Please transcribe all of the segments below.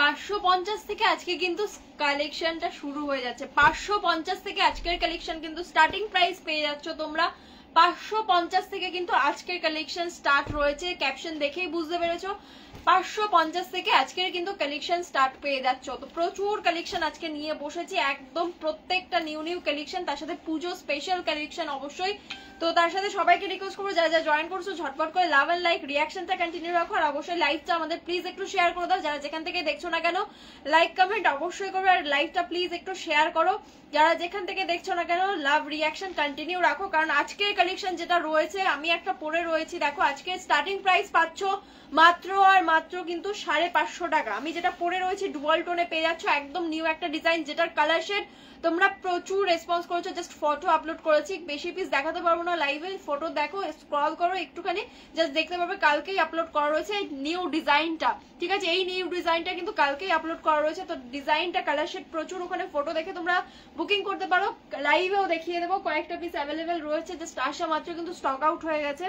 পাঁচশো পঞ্চাশ থেকে আজকে কিন্তু কালেকশনটা শুরু হয়ে যাচ্ছে পাঁচশো পঞ্চাশ থেকে আজকের কালেকশন কিন্তু স্টার্টিং পেয়ে তোমরা পাঁচশো পঞ্চাশ থেকে কিন্তু আজকের কালেকশন স্টার্ট রয়েছে ক্যাপশন দেখেই বুঝতে পেরেছ পাঁচশো পঞ্চাশ থেকে আজকের কিন্তু কালেকশন স্টার্ট পেয়ে যাচ্ছ তো প্রচুর কালেকশন আজকে নিয়ে বসেছি একদম প্রত্যেকটা নিউ নিউ কালেকশন তার সাথে পুজো স্পেশাল কালেকশন অবশ্যই তো তার সাথে সবাইকে রিকোয়েস্ট করবো যারা যারা জয়েন করছো ঝটপট করে লাভ অ্যান্ড লাইক রিয়াকশনটা কন্টিনিউ রাখো আর অবশ্যই লাইভটা আমাদের প্লিজ একটু শেয়ার করে দাও যারা যেখান থেকে দেখছো না কেন লাইক কমেন্ট অবশ্যই করবে আর লাইভটা প্লিজ একটু শেয়ার করো যারা যেখান থেকে দেখছো না কেন লাভ রিয়াকশন কন্টিনিউ রাখো কারণ আজকের কালেকশন যেটা রয়েছে আমি একটা পরে রয়েছি দেখো আজকে স্টার্টিং প্রাইস পাচ্ছ মাত্র আর মাত্র কিন্তু সাড়ে পাঁচশো টাকা আমি যেটা পরে রয়েছি ডুয়াল টোনে পেয়ে যাচ্ছ একদম নিউ একটা ডিজাইন যেটার কালার শেড তোমরা প্রচুর রেসপন্স করেছো জাস্ট ফটো আপলোড করেছি বেশি পিস দেখাতে পারবো না লাইভে ফটো দেখো স্ক্রল করো একটুখানি জাস্ট দেখতে পাবে কালকেই আপলোড করা রয়েছে নিউ ডিজাইনটা ঠিক আছে এই নিউ ডিজাইনটা কিন্তু কালকেই আপলোড করা রয়েছে তো ডিজাইনটা কালার শেড প্রচুর ওখানে ফটো দেখে তোমরা বুকিং করতে পারো লাইভেও দেখিয়ে দেবো কয়েকটা পিস অ্যাভেলেবেল রয়েছে জাস্ট আসা মাত্র কিন্তু স্টক আউট হয়ে গেছে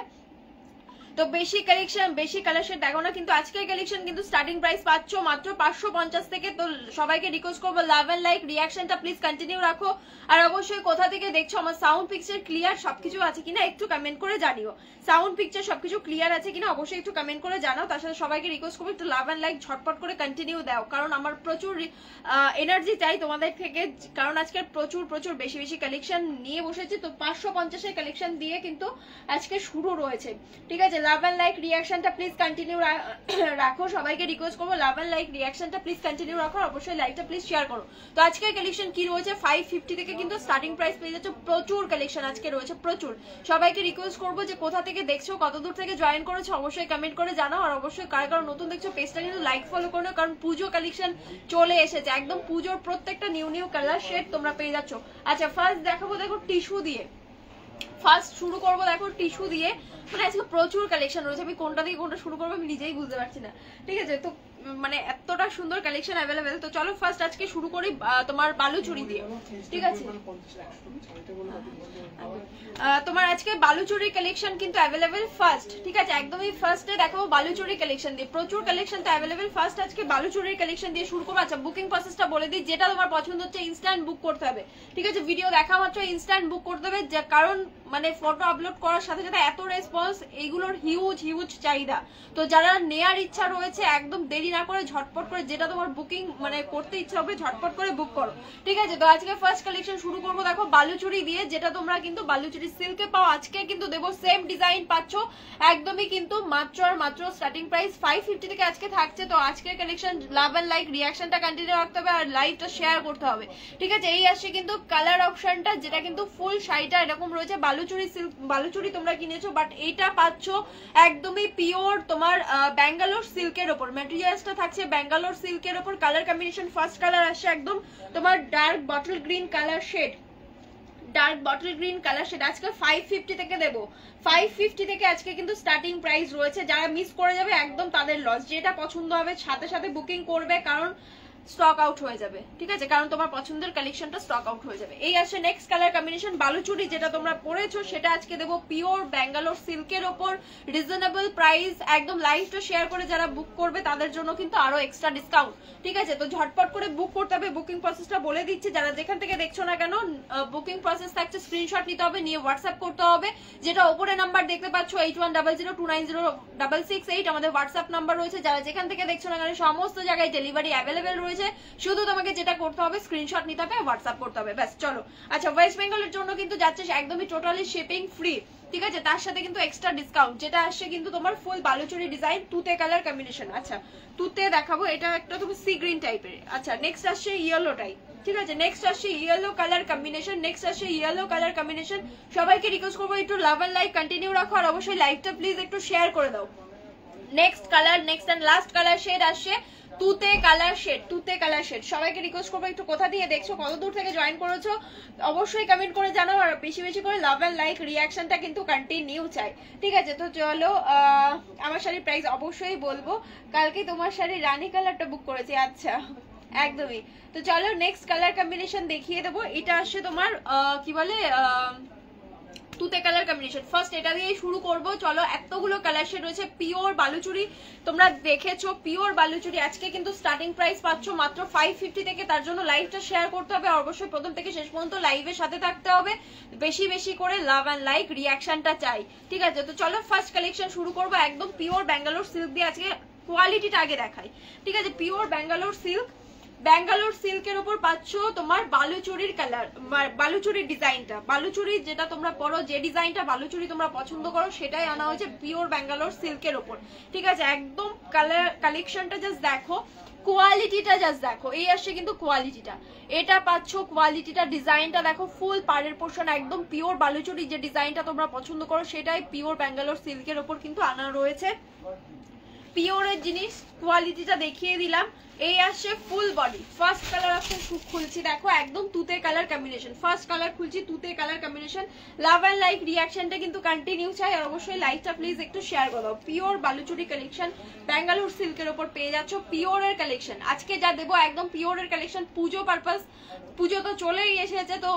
তো বেশি কালেকশন বেশি কালেকশন দেখো না কিন্তু আজকের কালেকশন কিন্তু স্টার্টিং প্রাইস পাচ্ছ মাত্র পাঁচশো পঞ্চাশ থেকে তো সবাইকে রিকোয়েস্ট করবো লাভ এন্ড লাইক রিয়াকশনটা প্লিজ কন্টিনিউ রাখো আর অবশ্যই কোথা থেকে দেখছো আমার সাউন্ড পিকচার ক্লিয়ার সবকিছু আছে কিনা একটু কমেন্ট করে জানিও সাউন্ড পিকচার সবকিছু ক্লিয়ার আছে কিনা অবশ্যই একটু কমেন্ট করে জানাও তার সাথে সবাইকে রিকোয়েস্ট করবো একটু লাভ এন্ড লাইক ঝটপট করে কন্টিনিউ দাও কারণ আমার প্রচুর এনার্জি চাই তোমাদের থেকে কারণ আজকে প্রচুর প্রচুর বেশি বেশি কালেকশন নিয়ে বসেছি তো পাঁচশো পঞ্চাশের কালেকশন দিয়ে কিন্তু আজকে শুরু রয়েছে ঠিক আছে লাভ এন্ড লাইক রিয়াকশনটা প্লিজ কন্টিনিউ রাখো সবাইকে রিকোয়েস্ট করবো লাভ এন্ড লাইক রিয়াকশনটা প্লিজ কন্টিনিউ রাখো অবশ্যই লাইকটা প্লিজ শেয়ার করো তো আজকের কালেকশন কি রয়েছে ফাইভ ফিফটি থেকে কিন্তু স্টার্টিং প্রাইস পেয়ে যাচ্ছে প্রচুর কালেকশন আজকে রয়েছে প্রচুর সবাইকে রিকোয়েস্ট করবো যে কোথা থেকে দেখছো কত দূর থেকে জয়েন করেছো অবশ্যই কমেন্ট করে জানাও আর অবশ্যই কার কারো নতুন দেখছো পেজটা কিন্তু লাইক ফলো করো কারণ পুজো কালেকশন চলে এসেছে একদম পুজোর প্রত্যেকটা নিউ নিউ কালার শেড তোমরা পেয়ে যাচ্ছ আচ্ছা ফার্স্ট দেখাবো দেখো টিস্যু দিয়ে ফার্স্ট শুরু করব দেখো টিস্যু দিয়ে মানে আজকে প্রচুর কালেকশন রয়েছে আমি কোনটা দিয়ে কোনটা শুরু করবো আমি নিজেই বুঝতে পারছি না ঠিক আছে তো মানে এতটা সুন্দর কালেকশন অ্যাভেলেবেল তো চলো ফার্স্ট আজকে শুরু করি তোমার বালুচুরি দিয়ে ঠিক আছে তোমার আজকে বালুচুরি কালেকশন কিন্তু অ্যাভেলেবেল ফার্স্ট ঠিক আছে একদমই ফার্স্টে দেখো বালুচুরি কালেকশন দিয়ে প্রচুর কালেকশন তো অ্যাভেলেবেল ফার্স্ট আজকে বালুচুরির কালেকশন দিয়ে শুরু করবো আচ্ছা বুকিং প্রসেসটা বলে দিই যেটা তোমার পছন্দ হচ্ছে ইনস্ট্যান্ট বুক করতে হবে ঠিক আছে ভিডিও দেখা মাত্র ইনস্ট্যান্ট বুক করতে হবে কারণ মানে ফটো আপলোড করার সাথে সাথে এত রেসপন্স এগুলোর হিউজ হিউজ চাহিদা তো যারা নেয়ার ইচ্ছা রয়েছে একদম দেরি না করে ঝটপট করে যেটা তোমার বুকিং মানে করতে ইচ্ছা হবে ঝটপট করে বুক করো ঠিক আছে তো আজকে ফার্স্ট কালেকশন শুরু করবো দেখো বালুচুরি দিয়ে যেটা তোমরা কিন্তু বালুচুরি সিল্কে পাও আজকে কিন্তু দেবো সেম ডিজাইন পাচ্ছ একদমই কিন্তু মাত্র আর মাত্র স্টার্টিং প্রাইস ফাইভ ফিফটি থেকে আজকে থাকছে তো আজকের কালেকশন লাভ অ্যান্ড লাইক রিয়াকশনটা কন্টিনিউ রাখতে হবে আর লাইভটা শেয়ার করতে হবে ঠিক আছে এই আসছে কিন্তু কালার অপশনটা যেটা কিন্তু ফুল শাড়িটা এরকম রয়েছে বালুচুরি সিল্ক বালুচুরি তোমরা কিনেছো বাট এইটা পাচ্ছ একদমই পিওর তোমার ব্যাঙ্গালোর সিল্কের ওপর ম্যাটেরিয়াল কন্ট্রাস্টটা থাকছে ব্যাঙ্গালোর সিল্কের ওপর কালার কম্বিনেশন ফার্স্ট কালার আসছে একদম তোমার dark bottle green colour shade dark bottle green colour shade আজকে ফাইভ ফিফটি থেকে দেবো ফাইভ ফিফটি থেকে আজকে কিন্তু স্টার্টিং প্রাইস রয়েছে যারা মিস করে যাবে একদম তাদের লস যেটা পছন্দ হবে সাথে সাথে বুকিং করবে কারণ স্টক আউট হয়ে যাবে ঠিক আছে কারণ তোমার পছন্দের কালেকশনটা স্টক আউট হয়ে যাবে এই আসে নেক্সট কালার কম্বিনেশন বালুচুরি যেটা তোমরা পরেছো সেটা আজকে দেবো পিওর ব্যাঙ্গালোর সিল্কের ওপর রিজনেবল প্রাইস একদম লাইভটা শেয়ার করে যারা বুক করবে তাদের জন্য কিন্তু আরো এক্সট্রা ডিসকাউন্ট ঠিক আছে তো ঝটপট করে বুক করতে হবে বুকিং প্রসেসটা বলে দিচ্ছে যারা যেখান থেকে দেখছো না কেন বুকিং প্রসেস থাকছে স্ক্রিনশট নিতে হবে নিয়ে হোয়াটসঅ্যাপ করতে হবে যেটা ওপরে নাম্বার দেখতে পাচ্ছ eight one double zero two nine zero double six eight আমাদের হোয়াটসঅ্যাপ নাম্বার রয়েছে যারা যেখান থেকে দেখছো না কেন সমস্ত জায়গায় ডেলিভারি অ্যাভেলেবেল রয়েছে এসেছে শুধু তোমাকে যেটা করতে হবে স্ক্রিনশট নিতে হবে হোয়াটসঅ্যাপ করতে হবে ব্যাস চলো আচ্ছা ওয়েস্ট বেঙ্গলের জন্য কিন্তু যাচ্ছে একদমই টোটালি শিপিং ফ্রি ঠিক আছে তার সাথে কিন্তু এক্সট্রা ডিসকাউন্ট যেটা আসছে কিন্তু তোমার ফুল বালুচুরি ডিজাইন তুতে কালার কম্বিনেশন আচ্ছা তুতে দেখাবো এটা একটা তুমি সি গ্রিন টাইপের আচ্ছা নেক্সট আসছে ইয়েলো টাইপ ঠিক আছে নেক্সট আসছে ইয়েলো কালার কম্বিনেশন নেক্সট আসছে ইয়েলো কালার কম্বিনেশন সবাইকে রিকোয়েস্ট করবো একটু লাভ এন্ড লাইক কন্টিনিউ রাখো আর অবশ্যই লাইকটা প্লিজ একটু শেয়ার করে দাও next colour next and last colour shade আসছে তুতে কালার শেড তুতে কালার শেড সবাইকে রিকোয়েস্ট করবো একটু কোথা দিয়ে দেখছো কত দূর থেকে জয়েন করেছো অবশ্যই কমেন্ট করে জানাও আর বেশি বেশি করে লাভ অ্যান্ড লাইক রিয়াকশনটা কিন্তু কন্টিনিউ চাই ঠিক আছে তো চলো আমার শাড়ির প্রাইস অবশ্যই বলবো কালকে তোমার শাড়ি রানী কালারটা বুক করেছি আচ্ছা একদমই তো চলো নেক্সট কালার কম্বিনেশন দেখিয়ে দেবো এটা আসছে তোমার কি বলে তুতে কালার কম্বিনেশন ফার্স্ট এটা দিয়ে শুরু করব চলো এতগুলো কালার শেড রয়েছে পিওর বালুচুরি তোমরা দেখেছো পিওর বালুচুরি আজকে কিন্তু স্টার্টিং প্রাইস পাচ্ছ মাত্র ফাইভ ফিফটি থেকে তার জন্য লাইভটা শেয়ার করতে হবে অবশ্যই প্রথম থেকে শেষ পর্যন্ত লাইভের সাথে থাকতে হবে বেশি বেশি করে লাভ অ্যান্ড লাইক রিয়াকশনটা চাই ঠিক আছে তো চলো ফার্স্ট কালেকশন শুরু করবো একদম পিওর ব্যাঙ্গালোর সিল্ক দিয়ে আজকে কোয়ালিটিটা আগে দেখাই ঠিক আছে পিওর ব্যাঙ্গালোর সিল্ক ব্যাঙ্গালোর সিল্কের উপর পাচ্ছ তোমার বালুচুরির কালার বালুচুরির ডিজাইনটা বালুচুরির যেটা তোমরা পরো যে ডিজাইনটা বালুচুরি তোমরা পছন্দ করো সেটাই আনা হয়েছে পিওর ব্যাঙ্গালোর সিল্কের উপর ঠিক আছে একদম কালার কালেকশনটা জাস্ট দেখো কোয়ালিটিটা জাস্ট দেখো এই আসছে কিন্তু কোয়ালিটিটা এটা পাচ্ছ কোয়ালিটিটা ডিজাইনটা দেখো ফুল পাড়ের পোর্শন একদম পিওর বালুচুরি যে ডিজাইনটা তোমরা পছন্দ করো সেটাই পিওর ব্যাঙ্গালোর সিল্কের ওপর কিন্তু আনা রয়েছে পিওরের জিনিস কোয়ালিটিটা দেখিয়ে দিলাম এই আসছে full body first colour option খুলছি দেখো একদম তুতে কালার কম্বিনেশন ফার্স্ট কালার খুলছি তুতে colour combination love and like রিয়াকশনটা কিন্তু কন্টিনিউ চাই আর অবশ্যই লাইকটা প্লিজ একটু শেয়ার করো পিওর বালুচুরি কালেকশন ব্যাঙ্গালোর সিল্কের ওপর পেয়ে যাচ্ছ পিওরের কালেকশন আজকে যা দেবো একদম পিওরের কালেকশন পুজো পারপাস পুজো তো চলেই এসেছে তো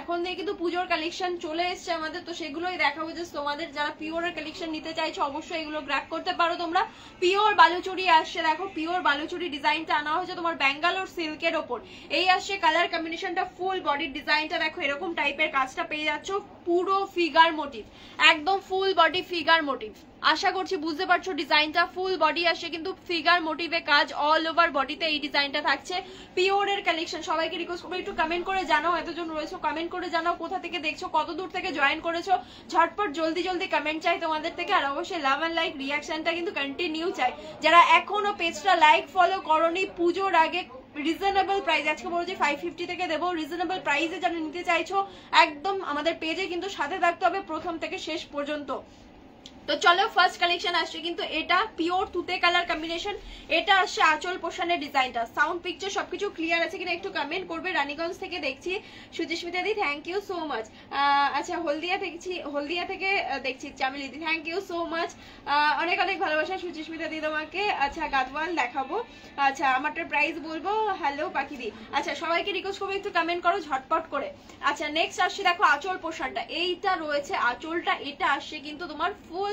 এখন দিয়ে কিন্তু পুজোর কালেকশন চলে এসছে আমাদের তো সেগুলোই দেখাবো যে তোমাদের যারা এর কালেকশন নিতে চাইছো অবশ্যই এগুলো গ্র্যাপ করতে পারো তোমরা পিওর বালুচুরি আসছে দেখো পিওর বালুচুরি ডিজাইন ডিজাইনটা আনা হয়েছে তোমার ব্যাঙ্গালোর সিল্কের ওপর এই আসছে কালার কম্বিনেশনটা ফুল বডির ডিজাইনটা দেখো এরকম টাইপের কাজটা পেয়ে যাচ্ছ পুরো ফিগার মোটিভ একদম ফুল বডি ফিগার মোটিভ আশা করছি বুঝতে পারছো ডিজাইনটা ফুল বডি আসে কিন্তু ফিগার মোটিভে কাজ অল ওভার বডিতে এই ডিজাইনটা থাকছে পিওরের কালেকশন সবাইকে রিকোয়েস্ট করবো একটু কমেন্ট করে জানাও এতজন রয়েছে কমেন্ট করে জানাও কোথা থেকে দেখছো কত দূর থেকে জয়েন করেছো ঝটপট জলদি জলদি কমেন্ট চাই তোমাদের থেকে আর অবশ্যই লাভ অ্যান্ড লাইক রিয়াকশনটা কিন্তু কন্টিনিউ চাই যারা এখনো পেজটা লাইক ফলো করনি পুজোর আগে রিজনেবল প্রাইস আজকে বলছি ফাইভ ফিফটি থেকে দেবো রিজনেবল প্রাইসে যারা নিতে চাইছো একদম আমাদের পেজে কিন্তু সাথে থাকতে হবে প্রথম থেকে শেষ পর্যন্ত তো চলো ফার্স্ট কালেকশন আসছে কিন্তু এটা পিওর তুতে কালার কম্বিনেশন এটা আসছে আঁচল পোষণের ডিজাইনটা সাউন্ড পিকচার সবকিছু ক্লিয়ার আছে কিনা একটু কমেন্ট করবে রানীগঞ্জ থেকে দেখছি Suchismita di thank you so much আচ্ছা হলদিয়া দেখছি হলদিয়া থেকে দেখছি Chamili di thank you so much অনেক অনেক ভালোবাসা সুচিস্মিতা দি তোমাকে আচ্ছা গাদওয়াল দেখাবো আচ্ছা আমারটার প্রাইস বলবো হ্যালো পাখি দি আচ্ছা সবাইকে রিকোয়েস্ট করবো একটু কমেন্ট করো ঝটপট করে আচ্ছা নেক্সট আসছে দেখো আচল পোষণটা এইটা রয়েছে আঁচলটা এটা আসছে কিন্তু তোমার ফুল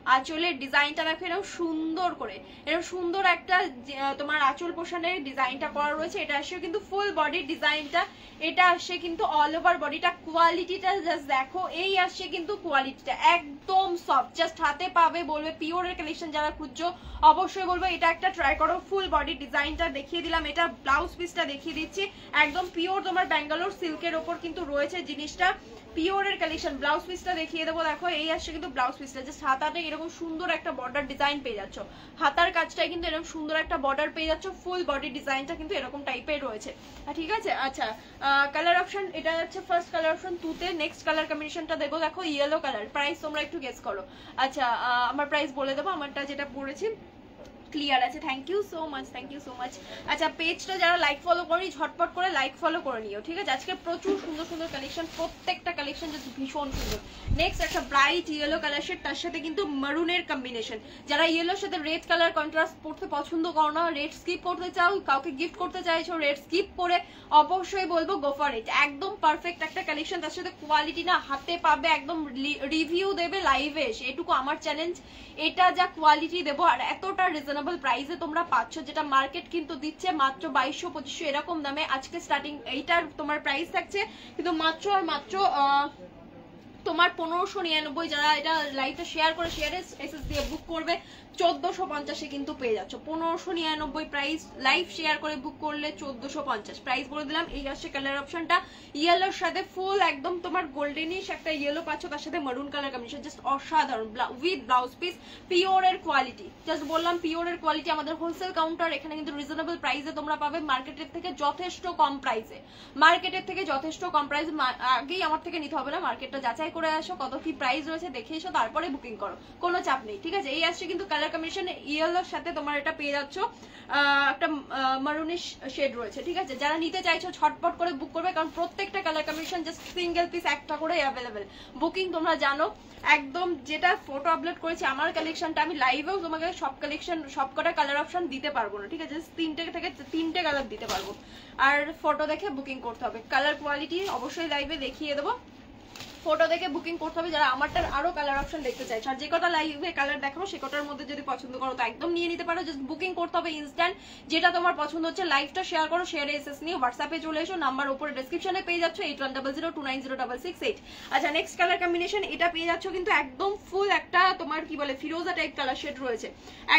আঁচলের ডিজাইনটা দেখো এরকম সুন্দর করে এরকম সুন্দর একটা তোমার আঁচল পোষণের ডিজাইনটা করা রয়েছে এটা আসছে কিন্তু ফুল বডির ডিজাইনটা এটা আসছে কিন্তু অল ওভার বডিটা কোয়ালিটিটা জাস্ট দেখো এই আসছে কিন্তু কোয়ালিটিটা একদম সফট জাস্ট হাতে পাবে বলবে পিওরের কালেকশন যারা খুঁজছো অবশ্যই বলবো এটা একটা ট্রাই করো ফুল বডি ডিজাইনটা দেখিয়ে দিলাম এটা ব্লাউজ পিসটা দেখিয়ে দিচ্ছি একদম পিওর তোমার ব্যাঙ্গালোর সিল্কের ওপর কিন্তু রয়েছে জিনিসটা পিওরের কালেকশন ব্লাউজ পিসটা দেখিয়ে দেবো দেখো এই আসছে কিন্তু ব্লাউজ পিসটা জাস্ট হাতাটা এরকম সুন্দর একটা বর্ডার ডিজাইন পেয়ে যাচ্ছ হাতার কাজটা কিন্তু এরকম সুন্দর একটা বর্ডার পেয়ে যাচ্ছ ফুল বডি ডিজাইনটা কিন্তু এরকম টাইপের রয়েছে ঠিক আছে আচ্ছা কালার অপশন এটা হচ্ছে ফার্স্ট কালার অপশন তুতে নেক্সট কালার কম্বিনেশনটা দেবো দেখো ইয়েলো কালার প্রাইস তোমরা একটু গেস করো আচ্ছা আমার প্রাইস বলে দেবো আমারটা যেটা পড়েছি ক্লিয়ার আছে thank you so much thank you so much আচ্ছা পেজটা যারা লাইক ফলো করি ঝটপট করে লাইক ফলো করে নিও ঠিক আছে আজকে প্রচুর সুন্দর সুন্দর কালেকশন প্রত্যেকটা কালেকশন যদি ভীষণ সুন্দর নেক্সট একটা ব্রাইট ইয়েলো কালার শেড তার সাথে কিন্তু মারুনের কম্বিনেশন যারা ইয়েলোর সাথে রেড কালার কন্ট্রাস্ট পড়তে পছন্দ করো না রেড স্কিপ করতে চাও কাউকে গিফট করতে চাইছো রেড স্কিপ করে অবশ্যই বলবো গোফার ইট একদম পারফেক্ট একটা কালেকশন তার সাথে কোয়ালিটি না হাতে পাবে একদম রিভিউ দেবে লাইভে এসে এটুকু আমার চ্যালেঞ্জ এটা যা কোয়ালিটি দেবো আর এতটা রিজনেবল রিজনেবল প্রাইসে তোমরা পাচ্ছ যেটা মার্কেট কিন্তু দিচ্ছে মাত্র বাইশশো পঁচিশশো এরকম দামে আজকে স্টার্টিং এইটার তোমার প্রাইস থাকছে কিন্তু মাত্র আর মাত্র তোমার পনেরোশো নিরানব্বই যারা এটা লাইভটা শেয়ার করে শেয়ারে এসএস দিয়ে বুক করবে চোদ্দোশো পঞ্চাশে কিন্তু পেয়ে যাচ্ছ পনেরোশো নিরানব্বই প্রাইস লাইভ শেয়ার করে বুক করলে চোদ্দোশো পঞ্চাশ প্রাইস বলে দিলাম এই আসছে কালার অপশনটা ইয়েলোর সাথে ফুল একদম তোমার গোল্ডেনিশ একটা ইয়েলো পাচ্ছ তার সাথে মারুন কালার কম্বিনেশন জাস্ট অসাধারণ উইথ ব্লাউজ পিস পিওর এর কোয়ালিটি জাস্ট বললাম পিওর এর কোয়ালিটি আমাদের হোলসেল কাউন্টার এখানে কিন্তু রিজনেবল প্রাইসে তোমরা পাবে মার্কেটের থেকে যথেষ্ট কম প্রাইসে মার্কেটের থেকে যথেষ্ট কম প্রাইস আগেই আমার থেকে নিতে হবে না মার্কেটটা যাচাই করে আসো কত কি প্রাইস রয়েছে দেখে এসো তারপরে বুকিং করো কোনো চাপ নেই ঠিক আছে এই আসছে কিন্তু কালার কম্বিনেশন ইয়েলোর সাথে তোমার এটা পেয়ে যাচ্ছ একটা মারুনিশ শেড রয়েছে ঠিক আছে যারা নিতে চাইছো ছটপট করে বুক করবে কারণ প্রত্যেকটা colour combination just single piece একটা করে অ্যাভেলেবেল বুকিং তোমরা জানো একদম যেটা ফটো আপলোড করেছি আমার কালেকশনটা আমি লাইভেও তোমাকে সব কালেকশন সব কটা কালার অপশন দিতে পারবো না ঠিক আছে তিনটে থেকে তিনটে কালার দিতে পারবো আর ফটো দেখে বুকিং করতে হবে কালার কোয়ালিটি অবশ্যই লাইভে দেখিয়ে দেবো ফটো দেখে বুকিং করতে হবে যারা আমারটার আরো কালার অপশন দেখতে চাইছো আর যে কটা লাইভে কালার দেখাবো সে কটার মধ্যে যদি পছন্দ করো তো একদম নিয়ে নিতে পারো জাস্ট বুকিং করতে হবে ইনস্ট্যান্ট যেটা তোমার পছন্দ হচ্ছে লাইভটা শেয়ার করো শেয়ারে এসএস নিয়ে হোয়াটসঅ্যাপে চলে এসো নাম্বার উপরে ডেসক্রিপশনে পেয়ে যাচ্ছ eight one double zero two nine zero double six eight আচ্ছা নেক্সট কালার কম্বিনেশন এটা পেয়ে যাচ্ছ কিন্তু একদম ফুল একটা তোমার কি বলে ফিরোজা টাইপ কালার শেড রয়েছে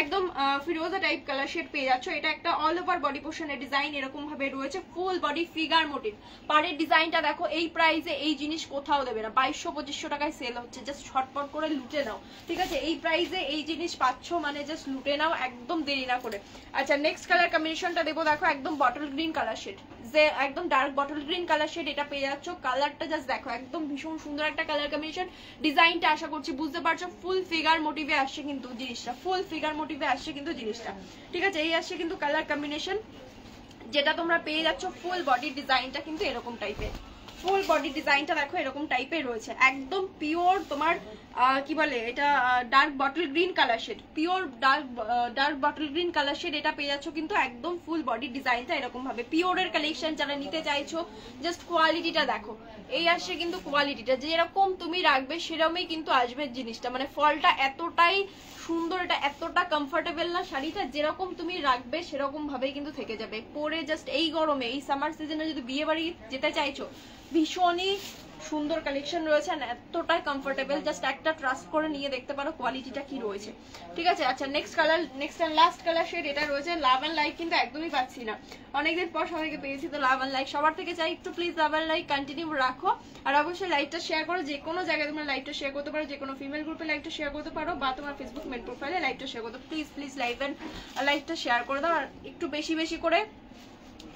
একদম ফিরোজা টাইপ কালার শেড পেয়ে যাচ্ছ এটা একটা অল ওভার বডি পোর্শনের ডিজাইন এরকম ভাবে রয়েছে ফুল বডি ফিগার মোটিভ পাড়ের ডিজাইনটা দেখো এই প্রাইসে এই জিনিস কোথাও দেবে না বাইশশো পঁচিশশো টাকায় সেল হচ্ছে জাস্ট ছটপট করে লুটে নাও ঠিক আছে এই প্রাইসে এই জিনিস পাচ্ছ মানে জাস্ট লুটে নাও একদম দেরি না করে আচ্ছা নেক্সট কালার কম্বিনেশনটা দেবো দেখো একদম বটল গ্রিন কালার শেড যে একদম dark bottle green colour shade এটা পেয়ে যাচ্ছ কালারটা জাস্ট দেখো একদম ভীষণ সুন্দর একটা কালার কম্বিনেশন ডিজাইনটা আশা করছি বুঝতে পারছো ফুল ফিগার মোটিভে আসছে কিন্তু জিনিসটা ফুল ফিগার মোটিভে আসছে কিন্তু জিনিসটা ঠিক আছে এই আসছে কিন্তু কালার কম্বিনেশন যেটা তোমরা পেয়ে যাচ্ছ ফুল বডি ডিজাইনটা কিন্তু এরকম টাইপের ফুল বডি ডিজাইনটা দেখো এরকম টাইপের রয়েছে একদম পিওর তোমার কি বলে এটা dark bottle green colour shade pure dark dark bottle green colour shade এটা পেয়ে যাচ্ছ কিন্তু একদম ফুল বডি ডিজাইনটা এরকম ভাবে পিওরের কালেকশন যারা নিতে চাইছো জাস্ট কোয়ালিটিটা দেখো এই আসছে কিন্তু কোয়ালিটিটা যেরকম তুমি রাখবে সেরকমই কিন্তু আসবে জিনিসটা মানে ফলটা এতটাই সুন্দর এটা এতটা কমফোর্টেবল না শাড়িটা যেরকম তুমি রাখবে সেরকম ভাবেই কিন্তু থেকে যাবে পরে জাস্ট এই গরমে এই সামার সিজনে যদি বিয়ে বাড়ি যেতে চাইছো ভীষণই সুন্দর কালেকশন রয়েছে এতটাই কমফোর্টেবল জাস্ট একটা ট্রাস্ট করে নিয়ে দেখতে পারো কোয়ালিটিটা কি রয়েছে ঠিক আছে আচ্ছা next colour next and last colour shade এটা রয়েছে লাভ অ্যান্ড লাইক কিন্তু একদমই পাচ্ছি না অনেকদিন পর সবাইকে পেয়েছি তো লাভ অ্যান্ড লাইক সবার থেকে চাই একটু please love and like continue রাখো আর অবশ্যই লাইকটা শেয়ার করো যে কোনো জায়গায় তোমরা লাইকটা শেয়ার করতে পারো যে কোনো ফিমেল গ্রুপে লাইকটা শেয়ার করতে পারো বা তোমার ফেসবুক মেন প্রোফাইলে লাইকটা শেয়ার করতে প্লিজ প্লিজ লাইভ অ্যান্ড লাইকটা শেয়ার করে দাও আর একটু বেশি বেশি করে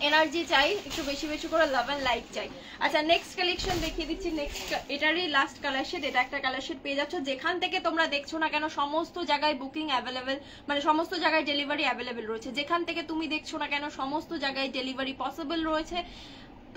এনার্জি চাই একটু বেশি বেশি করে লাভ অ্যান্ড লাইক চাই আচ্ছা নেক্সট কালেকশন দেখিয়ে দিচ্ছি নেক্সট এটারই লাস্ট কালার শেড এটা একটা কালার শেড পেয়ে যাচ্ছ যেখান থেকে তোমরা দেখছো না কেন সমস্ত জায়গায় বুকিং অ্যাভেলেবেল মানে সমস্ত জায়গায় ডেলিভারি অ্যাভেলেবেল রয়েছে যেখান থেকে তুমি দেখছো না কেন সমস্ত জায়গায় ডেলিভারি পসিবল রয়েছে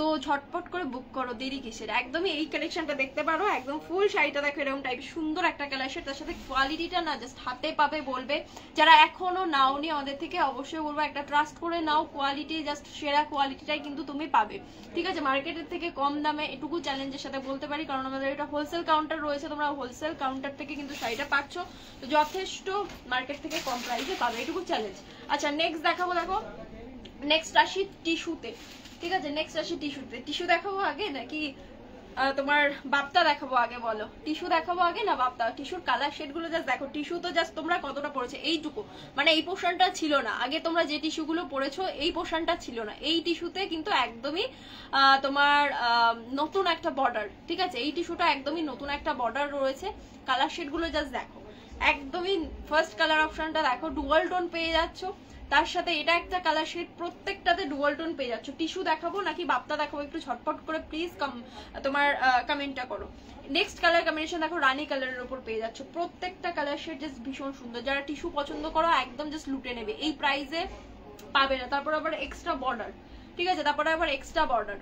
তো ঝটপট করে বুক করো দেরি কিসের একদমই এই কালেকশনটা দেখতে পারো একদম ফুল শাড়িটা দেখো এরকম টাইপ সুন্দর একটা কালেকশন তার সাথে কোয়ালিটিটা না জাস্ট হাতে পাবে বলবে যারা এখনো নি আমাদের থেকে অবশ্যই বলবো একটা ট্রাস্ট করে নাও কোয়ালিটি জাস্ট সেরা কোয়ালিটিটাই কিন্তু তুমি পাবে ঠিক আছে মার্কেটের থেকে কম দামে এটুকু চ্যালেঞ্জের সাথে বলতে পারি কারণ আমাদের এটা হোলসেল কাউন্টার রয়েছে তোমরা হোলসেল কাউন্টার থেকে কিন্তু শাড়িটা পাচ্ছ তো যথেষ্ট মার্কেট থেকে কম প্রাইসে পাবে এটুকু চ্যালেঞ্জ আচ্ছা নেক্সট দেখাবো দেখো নেক্সট আসি টিস্যুতে ঠিক আছে নেক্সট আসি টিস্যুতে টিস্যু দেখাবো আগে নাকি তোমার বাপটা দেখাবো আগে বলো টিস্যু দেখাবো আগে না বাপটা টিস্যুর কালার শেডগুলো জাস্ট দেখো টিস্যু তো জাস্ট তোমরা কতটা পড়েছে এইটুকু মানে এই পোর্শনটা ছিল না আগে তোমরা যে টিস্যুগুলো পড়েছো এই পোর্শনটা ছিল না এই টিস্যুতে কিন্তু একদমই তোমার নতুন একটা বর্ডার ঠিক আছে এই টিস্যুটা একদমই নতুন একটা বর্ডার রয়েছে কালার শেডগুলো জাস্ট দেখো একদমই ফার্স্ট কালার অপশনটা দেখো ডুয়াল টোন পেয়ে যাচ্ছ তার সাথে এটা একটা কালার শেড প্রত্যেকটাতে ডুয়াল টোন পেয়ে যাচ্ছ টিস্যু দেখাবো নাকি বাপ্তা দেখাবো একটু ছটফট করে প্লিজ তোমার কমেন্টটা করো নেক্সট কালার কম্বিনেশন দেখো রানী কালারের উপর পেয়ে যাচ্ছ প্রত্যেকটা কালার শেড জাস্ট ভীষণ সুন্দর যারা টিস্যু পছন্দ করো একদম জাস্ট লুটে নেবে এই প্রাইসে পাবে না তারপর আবার এক্সট্রা বর্ডার ঠিক আছে তারপরে আবার এক্সট্রা বর্ডার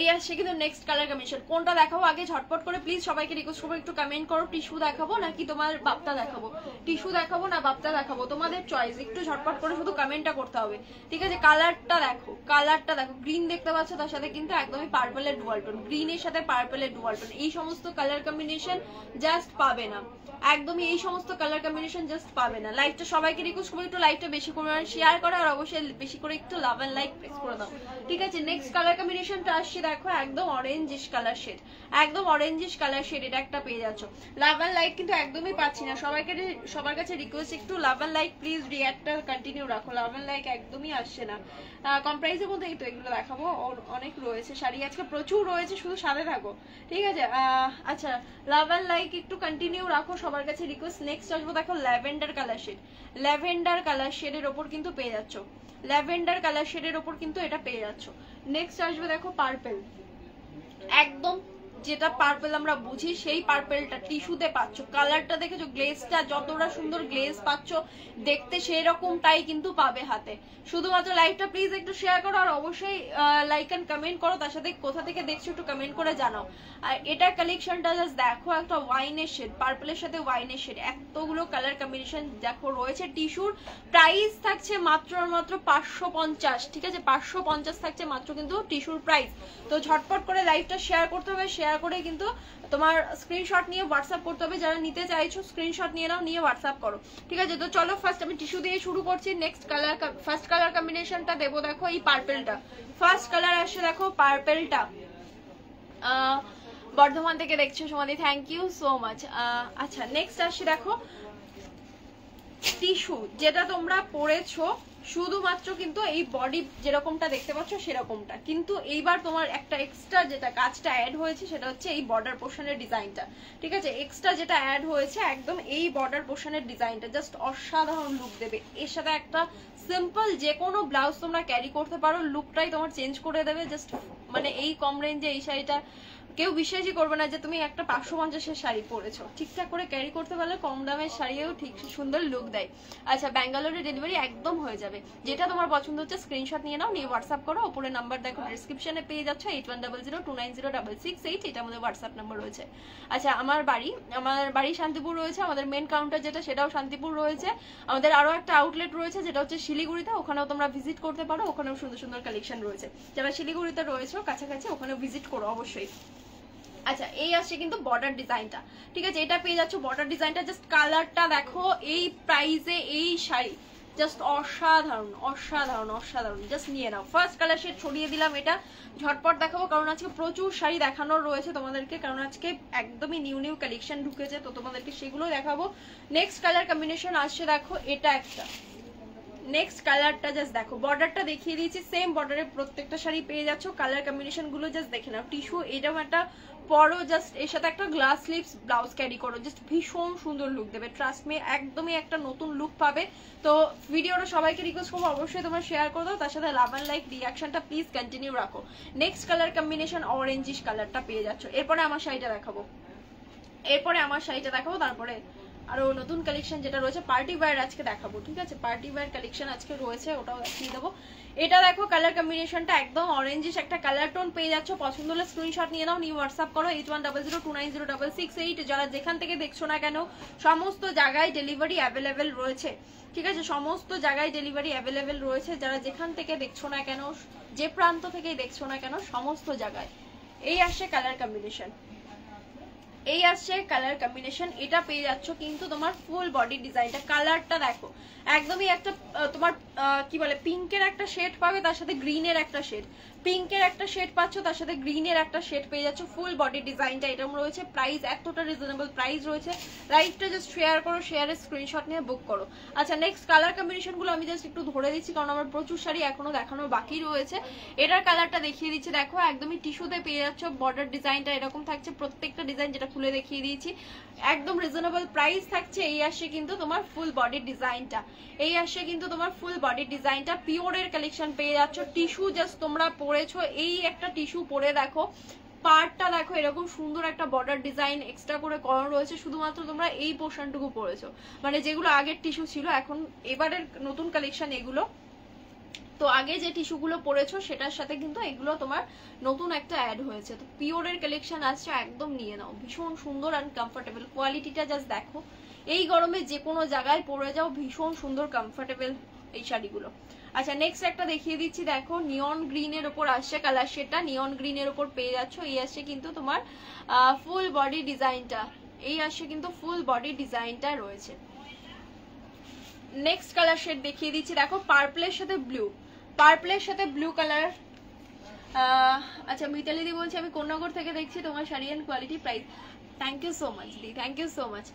এই আসছে কিন্তু নেক্সট কালার কমিশন কোনটা দেখাবো আগে ঝটপট করে প্লিজ সবাইকে রিকোয়েস্ট করবো একটু কমেন্ট করো টিস্যু দেখাবো নাকি তোমার বাপটা দেখাবো টিস্যু দেখাবো না বাপটা দেখাবো তোমাদের চয়েস একটু ঝটপট করে শুধু কমেন্টটা করতে হবে ঠিক আছে কালারটা দেখো কালারটা দেখো গ্রিন দেখতে পাচ্ছ তার সাথে কিন্তু একদমই পার্পলের ডুয়ালটন এর সাথে পার্পলের ডুয়ালটন এই সমস্ত কালার কম্বিনেশন জাস্ট পাবে না একদমই এই সমস্ত কালার কম্বিনেশন জাস্ট পাবে না লাইকটা সবাইকে রিকোয়েস্ট করবো একটু লাইকটা বেশি করে শেয়ার করো আর অবশ্যই বেশি করে একটু লাভ অ্যান্ড লাইক প্রেস করে দাও ঠিক আছে নেক্সট কালার কম্বিনেশনটা আসছে দেখো একদম অরেঞ্জিশ কালার শেড একদম অরেঞ্জিশ কালার শেড এটা একটা পেয়ে যাচ্ছ লাভ লাইক কিন্তু একদমই পাচ্ছি না সবাইকে সবার কাছে রিকোয়েস্ট একটু লাভ লাইক প্লিজ রিয়াক্টটা কন্টিনিউ রাখো লাভ লাইক একদমই আসছে না কম মধ্যে এই তো এগুলো দেখাবো অনেক রয়েছে শাড়ি আজকে প্রচুর রয়েছে শুধু সাথে থাকো ঠিক আছে আচ্ছা লাভার লাইক একটু কন্টিনিউ রাখো সবার কাছে রিকোয়েস্ট নেক্সট আসবো দেখো lavender colour shade lavender colour শেডের ওপর কিন্তু পেয়ে যাচ্ছ ল্যাভেন্ডার কালার শেডের ওপর কিন্তু এটা পেয়ে যাচ্ছ নেক্সট আসবে দেখো পার্পেল একদম যেটা পার্পেল আমরা বুঝি সেই পার্পেলটা টিস্যুতে পাচ্ছ কালারটা দেখেছো গ্লেজটা যতটা সুন্দর গ্লেজ পাচ্ছ দেখতে সেই রকমটাই কিন্তু পাবে হাতে শুধুমাত্র লাইভটা প্লিজ একটু শেয়ার করো আর অবশ্যই লাইক অ্যান্ড কমেন্ট করো তার সাথে কোথা থেকে দেখছো একটু কমেন্ট করে জানাও আর এটা কালেকশনটা জাস্ট দেখো একটা ওয়াইনের শেড পার্পেলের সাথে ওয়াইনের শেড এতগুলো কালার কম্বিনেশন দেখো রয়েছে টিস্যুর প্রাইস থাকছে মাত্র মাত্র পাঁচশো পঞ্চাশ ঠিক আছে পাঁচশো পঞ্চাশ থাকছে মাত্র কিন্তু টিস্যুর প্রাইস তো ঝটপট করে লাইভটা শেয়ার করতে হবে শেয়ার দয়া করে কিন্তু তোমার স্ক্রিনশট নিয়ে হোয়াটসঅ্যাপ করতে হবে যারা নিতে চাইছো স্ক্রিনশট নিয়ে নাও নিয়ে হোয়াটসঅ্যাপ করো ঠিক আছে তো চলো ফার্স্ট আমি টিস্যু দিয়ে শুরু করছি নেক্সট কালার ফার্স্ট কালার কম্বিনেশনটা দেবো দেখো এই পার্পেলটা ফার্স্ট কালার আসছে দেখো পার্পেলটা বর্ধমান থেকে দেখছো সোমাদি থ্যাংক ইউ সো মাচ আচ্ছা নেক্সট আসছে দেখো টিস্যু যেটা তোমরা পড়েছো শুধুমাত্র কিন্তু এই বডি যেরকমটা দেখতে পাচ্ছ সেরকমটা কিন্তু এইবার তোমার একটা এক্সট্রা যেটা কাজটা অ্যাড হয়েছে সেটা হচ্ছে এই বর্ডার পোর্শনের ডিজাইনটা ঠিক আছে এক্সট্রা যেটা অ্যাড হয়েছে একদম এই বর্ডার পোর্শনের ডিজাইনটা জাস্ট অসাধারণ লুক দেবে এর সাথে একটা সিম্পল যে কোনো ব্লাউজ তোমরা ক্যারি করতে পারো লুকটাই তোমার চেঞ্জ করে দেবে জাস্ট মানে এই কম রেঞ্জে এই শাড়িটা কেউ বিশ্বাসই করবে না যে তুমি একটা পাঁচশো পঞ্চাশের শাড়ি পরেছো ঠিকঠাক করে ক্যারি করতে পারলে কম দামের শাড়িও ঠিক সুন্দর লুক দেয় আচ্ছা ব্যাঙ্গালোরে ডেলিভারি একদম হয়ে যাবে যেটা তোমার পছন্দ হচ্ছে স্ক্রিনশট নিয়ে নাও নিয়ে হোয়াটসঅ্যাপ করো ওপরে নাম্বার দেখো ডিসক্রিপশনে পেয়ে যাচ্ছ eight one double zero two nine zero double six eight এটা আমাদের হোয়াটসঅ্যাপ নাম্বার রয়েছে আচ্ছা আমার বাড়ি আমার বাড়ি শান্তিপুর রয়েছে আমাদের মেন কাউন্টার যেটা সেটাও শান্তিপুর রয়েছে আমাদের আরও একটা আউটলেট রয়েছে যেটা হচ্ছে শিলিগুড়িতে ওখানেও তোমরা ভিজিট করতে পারো ওখানেও সুন্দর সুন্দর কালেকশন রয়েছে যারা শিলিগুড়িতে রয়েছে কাছাকাছি ওখানেও ভিজিট করো অবশ্যই আচ্ছা এই আসছে কিন্তু বর্ডার ডিজাইনটা ঠিক আছে এটা পেয়ে যাচ্ছ বর্ডার ডিজাইনটা জাস্ট কালারটা দেখো এই প্রাইজে এই শাড়ি জাস্ট অসাধারণ অসাধারণ অসাধারণ জাস্ট নিয়ে নাও ফার্স্ট কালার শেড ছড়িয়ে দিলাম এটা ঝটপট দেখাবো কারণ আজকে প্রচুর শাড়ি দেখানোর রয়েছে তোমাদেরকে কারণ আজকে একদমই নিউ নিউ কালেকশন ঢুকেছে তো তোমাদেরকে সেগুলো দেখাবো নেক্সট কালার কম্বিনেশন আসছে দেখো এটা একটা নেক্সট কালারটা জাস্ট দেখো বর্ডারটা দেখিয়ে দিয়েছি সেম বর্ডারের প্রত্যেকটা শাড়ি পেয়ে যাচ্ছ কালার কম্বিনেশনগুলো জাস্ট দেখে নাও টিস্যু এরকম একটা পরো জাস্ট এর সাথে একটা গ্লাস স্লিপস ব্লাউজ ক্যারি করো জাস্ট ভীষণ সুন্দর লুক দেবে ট্রাস্ট মে একদমই একটা নতুন লুক পাবে তো ভিডিওটা সবাইকে রিকোয়েস্ট করবো অবশ্যই তোমরা শেয়ার করে দাও তার সাথে লাভ অ্যান্ড লাইক রিয়াকশনটা প্লিজ কন্টিনিউ রাখো নেক্সট কালার কম্বিনেশন অরেঞ্জিশ কালারটা পেয়ে যাচ্ছ এরপরে আমার শাড়িটা দেখাবো এরপরে আমার শাড়িটা দেখাবো তারপরে আরও নতুন কালেকশন যেটা রয়েছে পার্টি ওয়্যার আজকে দেখাবো ঠিক আছে পার্টি ওয়্যার কালেকশন আজকে রয়েছে ওটাও দেখিয়ে দেবো এটা দেখো কালার কম্বিনেশনটা একদম অরেঞ্জিস একটা কালার টোন পেয়ে যাচ্ছ পছন্দ হলে স্ক্রিনশট নিয়ে নাও নিয়ে হোয়াটসঅ্যাপ করো eight one double zero two nine zero double six eight যারা যেখান থেকে দেখছো না কেন সমস্ত জায়গায় ডেলিভারি অ্যাভেলেবেল রয়েছে ঠিক আছে সমস্ত জায়গায় ডেলিভারি অ্যাভেলেবেল রয়েছে যারা যেখান থেকে দেখছো না কেন যে প্রান্ত থেকেই দেখছো না কেন সমস্ত জায়গায় এই আসে কালার কম্বিনেশন এই আসছে কালার কম্বিনেশন এটা পেয়ে যাচ্ছ কিন্তু তোমার ফুল বডি ডিজাইনটা কালারটা দেখো একদমই একটা তোমার কি বলে পিঙ্কের একটা শেড পাবে তার সাথে গ্রিনের একটা শেড পিঙ্কের একটা শেড পাচ্ছ তার সাথে গ্রিনের একটা শেড পেয়ে যাচ্ছ ফুল বডি ডিজাইনটা এরকম রয়েছে প্রাইস এতটা রিজনেবল প্রাইস রয়েছে প্রাইসটা জাস্ট শেয়ার করো শেয়ারের স্ক্রিনশট নিয়ে বুক করো আচ্ছা নেক্সট কালার কম্বিনেশনগুলো আমি জাস্ট একটু ধরে দিচ্ছি কারণ আমার প্রচুর শাড়ি এখনো দেখানো বাকি রয়েছে এটার কালারটা দেখিয়ে দিচ্ছি দেখো একদমই টিস্যুতে পেয়ে যাচ্ছ বর্ডার ডিজাইনটা এরকম থাকছে প্রত্যেকটা ডিজাইন যেটা খুলে দেখিয়ে দিয়েছি একদম রিজনেবল প্রাইস থাকছে এই আসে কিন্তু তোমার ফুল বডি ডিজাইনটা এই আসে কিন্তু তোমার ফুল বডি ডিজাইনটা পিওরের কালেকশন পেয়ে যাচ্ছ টিস্যু জাস্ট তোমরা পরেছো এই একটা টিস্যু পরে দেখো পার্টটা দেখো এরকম সুন্দর একটা বর্ডার ডিজাইন এক্সট্রা করে করানো রয়েছে শুধুমাত্র তোমরা এই পোর্শনটুকু পরেছো মানে যেগুলো আগের টিস্যু ছিল এখন এবারের নতুন কালেকশন এগুলো তো আগে যে টিস্যুগুলো পরেছো সেটার সাথে কিন্তু এগুলো তোমার নতুন একটা অ্যাড হয়েছে তো পিওরের কালেকশন আসছে একদম নিয়ে নাও ভীষণ সুন্দর অ্যান্ড কমফোর্টেবল কোয়ালিটিটা জাস্ট দেখো এই গরমে যে কোনো জায়গায় পরে যাও ভীষণ সুন্দর কমফোর্টেবল এই শাড়িগুলো আচ্ছা নেক্সট একটা দেখিয়ে দিচ্ছি দেখো নিয়ন গ্রিনের ওপর আসছে কালার সেটা নিয়ন এর ওপর পেয়ে যাচ্ছ এই আসছে কিন্তু তোমার ফুল বডি ডিজাইনটা এই আসছে কিন্তু ফুল বডি ডিজাইনটা রয়েছে নেক্সট কালার শেড দেখিয়ে দিচ্ছি দেখো পার্পলের সাথে ব্লু পার্পলের সাথে ব্লু কালার আচ্ছা মিতালিদি বলছি আমি কোন্নগর থেকে দেখছি তোমার sari and quality price thank you so much di thank you so much